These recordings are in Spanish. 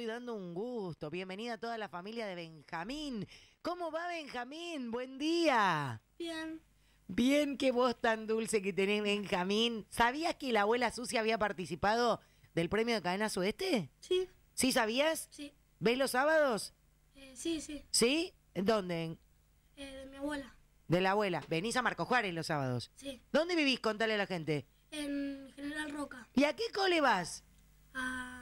estoy dando un gusto. Bienvenida a toda la familia de Benjamín. ¿Cómo va Benjamín? Buen día. Bien. Bien que vos tan dulce que tenés, Benjamín. ¿Sabías que la abuela sucia había participado del premio de Cadena Sudeste? Sí. ¿Sí sabías? Sí. ¿Ves los sábados? Eh, sí, sí. ¿Sí? ¿Dónde? Eh, de mi abuela. De la abuela. ¿Venís a Marco Juárez los sábados? Sí. ¿Dónde vivís? Contale a la gente. En General Roca. ¿Y a qué cole vas? A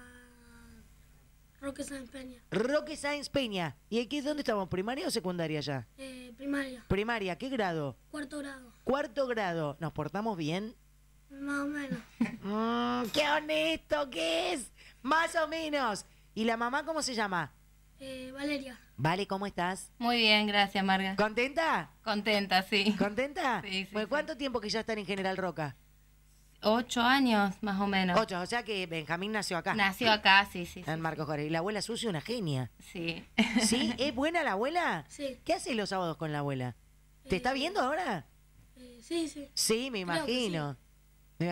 Roque Sáenz Peña. Roque Sáenz Peña. ¿Y aquí dónde estamos? ¿Primaria o secundaria ya? Eh, primaria. Primaria, ¿qué grado? Cuarto grado. Cuarto grado. ¿Nos portamos bien? Más o menos. Mm, ¡Qué honesto que es! Más o menos. ¿Y la mamá cómo se llama? Eh, Valeria. Vale, ¿cómo estás? Muy bien, gracias, Marga. ¿Contenta? Contenta, sí. ¿Contenta? Sí, sí. ¿Cuánto tiempo que ya están en General Roca? Ocho años, más o menos. Ocho, o sea que Benjamín nació acá. Nació acá, sí, sí. En Marcos Juárez. Y la abuela es una genia. Sí. ¿Sí? ¿Es buena la abuela? Sí. ¿Qué haces los sábados con la abuela? ¿Te eh, está viendo ahora? Eh, sí, sí. Sí, me imagino.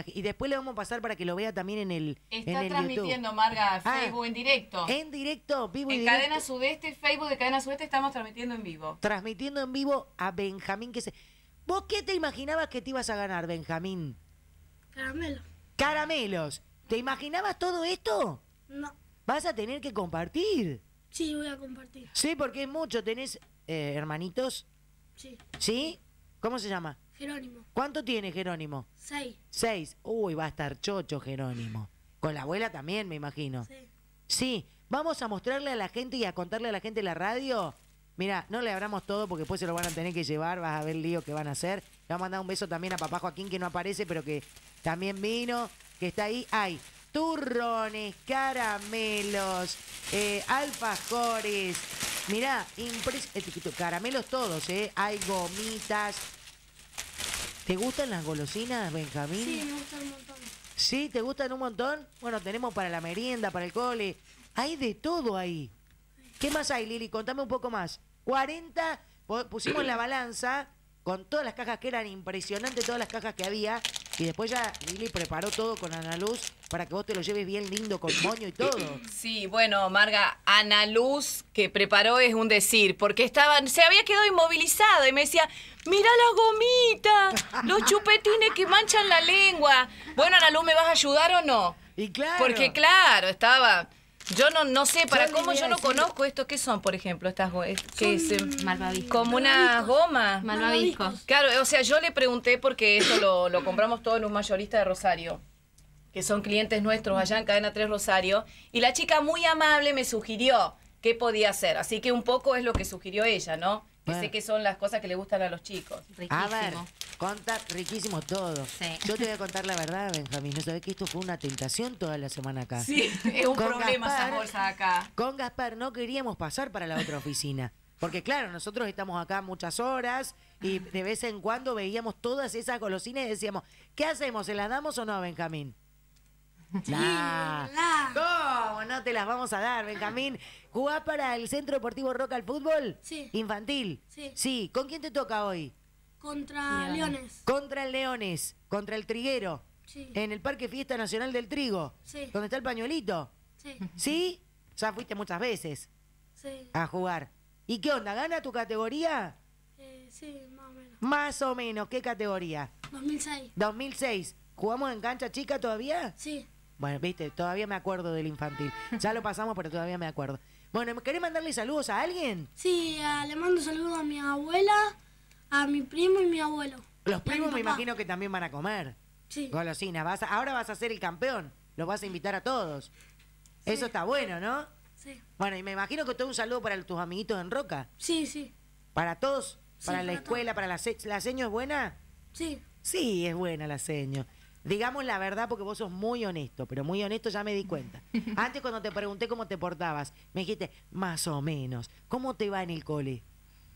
Y después le vamos a pasar para que lo vea también en el. Está transmitiendo, Marga, ah. Facebook en directo. En directo, vivo y En Cadena Sudeste, Facebook de Cadena Sudeste, estamos transmitiendo en vivo. Transmitiendo en vivo a Benjamín, que se. ¿Vos qué te imaginabas que te ibas a ganar, Benjamín? Caramelos. Caramelos. ¿Te imaginabas todo esto? No. Vas a tener que compartir. Sí, voy a compartir. Sí, porque es mucho. ¿Tenés eh, hermanitos? Sí. ¿Sí? ¿Cómo se llama? Jerónimo. ¿Cuánto tiene Jerónimo? Seis. Seis. Uy, va a estar chocho Jerónimo. Con la abuela también, me imagino. Sí. Sí. Vamos a mostrarle a la gente y a contarle a la gente la radio. Mira, no le abramos todo porque después se lo van a tener que llevar, vas a ver el lío que van a hacer. Le vamos a mandar un beso también a papá Joaquín que no aparece, pero que también vino, que está ahí. Hay turrones, caramelos, eh, alfajores. Mirá, impres eh, caramelos todos, ¿eh? Hay gomitas. ¿Te gustan las golosinas, Benjamín? Sí, me gustan un montón. ¿Sí? ¿Te gustan un montón? Bueno, tenemos para la merienda, para el cole. Hay de todo ahí. ¿Qué más hay, Lili? Contame un poco más. 40, pusimos la balanza con todas las cajas que eran impresionantes, todas las cajas que había. Y después ya Lili preparó todo con Ana Luz para que vos te lo lleves bien lindo con moño y todo. Sí, bueno, Marga, Ana Luz que preparó es un decir, porque estaba, se había quedado inmovilizada y me decía, mira las gomitas, los chupetines que manchan la lengua. Bueno, Ana Luz, ¿me vas a ayudar o no? Y claro. Porque claro, estaba... Yo no, no sé, para cómo yo no conozco esto? ¿qué son, por ejemplo? Estas que es, como una goma. Malvavisco. Claro, o sea, yo le pregunté porque eso lo, lo compramos todo en un mayorista de Rosario que son clientes nuestros allá en Cadena 3 Rosario, y la chica muy amable me sugirió qué podía hacer. Así que un poco es lo que sugirió ella, ¿no? Que sé que son las cosas que le gustan a los chicos. Riquísimo. A ver, conta riquísimo todo. Yo te voy a contar la verdad, Benjamín. ¿No sabés que esto fue una tentación toda la semana acá? Sí, es un problema esa bolsa acá. Con Gaspar no queríamos pasar para la otra oficina. Porque claro, nosotros estamos acá muchas horas y de vez en cuando veíamos todas esas golosinas y decíamos, ¿qué hacemos? ¿Se las damos o no Benjamín? no te las vamos a dar, Benjamín? ¿Jugás para el Centro Deportivo Roca al fútbol? Sí. ¿Infantil? Sí. ¿Con quién te toca hoy? Contra Leones. Contra el Leones. Contra el Triguero. Sí. En el Parque Fiesta Nacional del Trigo. Sí. ¿Dónde está el pañuelito? Sí. ¿Sí? Ya fuiste muchas veces. Sí. A jugar. ¿Y qué onda? ¿Gana tu categoría? Eh, sí, más o menos. Más o menos. ¿Qué categoría? 2006. 2006. ¿Jugamos en cancha chica todavía? Sí. Bueno, viste, todavía me acuerdo del infantil. Ya lo pasamos, pero todavía me acuerdo. Bueno, ¿querés mandarle saludos a alguien? Sí, le mando saludos a mi abuela, a mi primo y mi abuelo. Los primos me imagino que también van a comer. Sí. Golosina, vas ahora vas a ser el campeón. Los vas a invitar a todos. Eso está bueno, ¿no? Sí. Bueno, y me imagino que todo un saludo para tus amiguitos en Roca. Sí, sí. ¿Para todos? ¿Para la escuela? ¿Para la, se la seño es buena? Sí. Sí, es buena la seño. Digamos la verdad porque vos sos muy honesto, pero muy honesto ya me di cuenta. Antes cuando te pregunté cómo te portabas, me dijiste, más o menos, ¿cómo te va en el cole?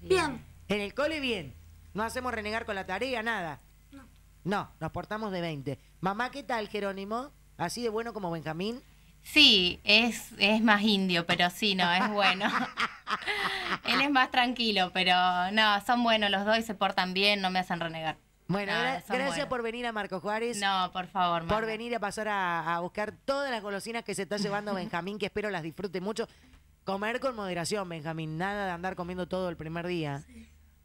Bien. En el cole bien. No hacemos renegar con la tarea, nada. No. No, nos portamos de 20. Mamá, ¿qué tal, Jerónimo? ¿Así de bueno como Benjamín? Sí, es, es más indio, pero sí, no, es bueno. Él es más tranquilo, pero no, son buenos los dos y se portan bien, no me hacen renegar. Bueno, gracias por venir a Marco Juárez. No, por favor. Por venir a pasar a, buscar todas las golosinas que se está llevando Benjamín, que espero las disfrute mucho. Comer con moderación, Benjamín. Nada de andar comiendo todo el primer día.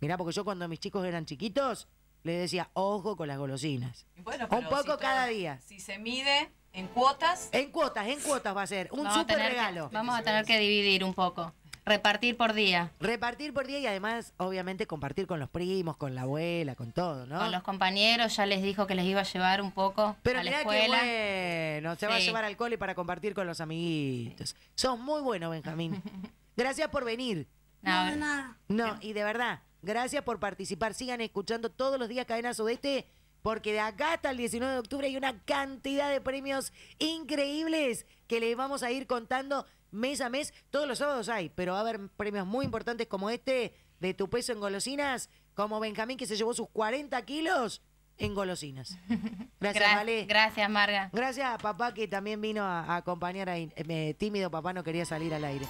Mirá, porque yo cuando mis chicos eran chiquitos, les decía, ojo con las golosinas. Un poco cada día. Si se mide en cuotas. En cuotas, en cuotas va a ser. Un super regalo. vamos a tener que dividir un poco. Repartir por día. Repartir por día y además, obviamente, compartir con los primos, con la abuela, con todo, ¿no? Con los compañeros, ya les dijo que les iba a llevar un poco Pero a la Que bueno, se va a llevar al cole para compartir con los amiguitos. Son muy buenos, Benjamín. Gracias por venir. No, nada. No, y de verdad, gracias por participar. Sigan escuchando todos los días Cadena Sudeste porque de acá hasta el 19 de octubre hay una cantidad de premios increíbles que les vamos a ir contando mes a mes, todos los sábados hay, pero va a haber premios muy importantes como este de tu peso en golosinas, como Benjamín que se llevó sus 40 kilos en golosinas. Gracias, Gracias, Marga. Gracias a papá que también vino a, acompañar a eh, tímido papá no quería salir al aire.